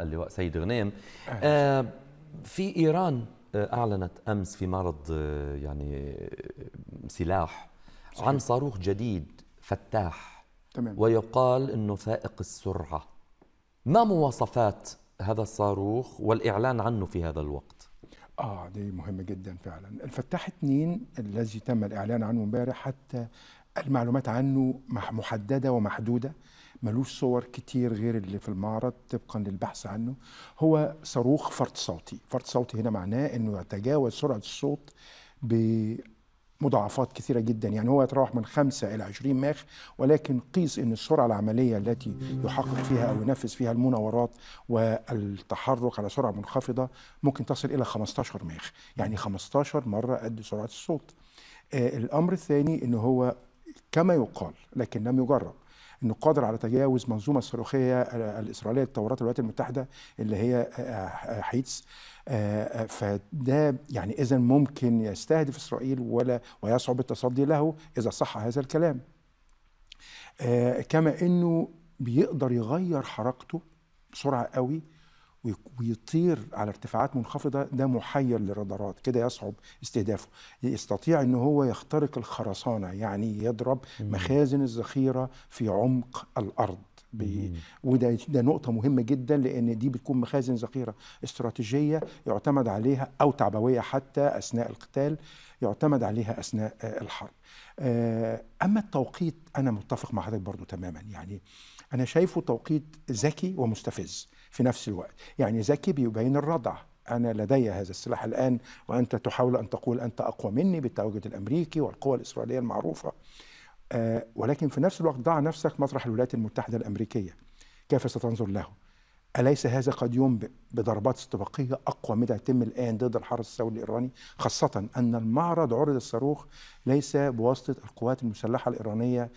اللواء سيد غنام آه، في ايران آه، اعلنت امس في معرض آه، يعني سلاح صحيح. عن صاروخ جديد فتاح تمام. ويقال انه فائق السرعه ما مواصفات هذا الصاروخ والاعلان عنه في هذا الوقت اه دي مهمه جدا فعلا الفتاح 2 الذي تم الاعلان عنه امبارح حتى المعلومات عنه محدده ومحدوده ملوش صور كتير غير اللي في المعرض طبقا للبحث عنه هو صاروخ فرط صوتي فرط صوتي هنا معناه انه يتجاوز سرعه الصوت بمضاعفات كثيره جدا يعني هو يتراوح من 5 الى 20 ماخ ولكن قيس ان السرعه العمليه التي يحقق فيها او ينفذ فيها المناورات والتحرك على سرعه منخفضه ممكن تصل الى 15 ماخ يعني 15 مره قد سرعه الصوت آه الامر الثاني ان هو كما يقال لكن لم يجرب انه قادر على تجاوز منظومه الصاروخيه آه، الاسرائيليه لتطورات الولايات المتحده اللي هي آه، آه، حيتس فده يعني اذا ممكن يستهدف اسرائيل ولا ويصعب التصدي له اذا صح هذا الكلام كما انه بيقدر يغير حركته بسرعه قوي ويطير على ارتفاعات منخفضه ده محير للرادارات كده يصعب استهدافه يستطيع ان هو يخترق الخرسانه يعني يضرب مخازن الذخيره في عمق الارض وده ده نقطه مهمه جدا لان دي بتكون مخازن ذخيره استراتيجيه يعتمد عليها او تعبويه حتى اثناء القتال يعتمد عليها اثناء آه، الحرب آه، اما التوقيت انا متفق مع حضرتك برضو تماما يعني انا شايفه توقيت ذكي ومستفز في نفس الوقت يعني ذكي بيبين الردع أنا لدي هذا السلاح الآن وأنت تحاول أن تقول أنت أقوى مني بالتواجد الأمريكي والقوى الإسرائيلية المعروفة آه، ولكن في نفس الوقت ضع نفسك مطرح الولايات المتحدة الأمريكية كيف ستنظر له أليس هذا قد ينبئ بضربات استباقية أقوى من يتم الآن ضد الحرس الثوري الإيراني خاصة أن المعرض عرض الصاروخ ليس بواسطة القوات المسلحة الإيرانية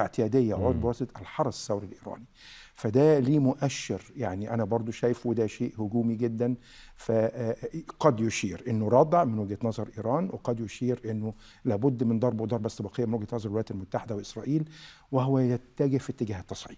اعتياديه عود بواسطة الحرس الثوري الايراني فده ليه مؤشر يعني انا برضو شايف وده شيء هجومي جدا فقد آه، يشير انه رضع من وجهه نظر ايران وقد يشير انه لابد من ضربه ضربه استباقيه من وجهه نظر الولايات المتحده واسرائيل وهو يتجه في اتجاه التصعيد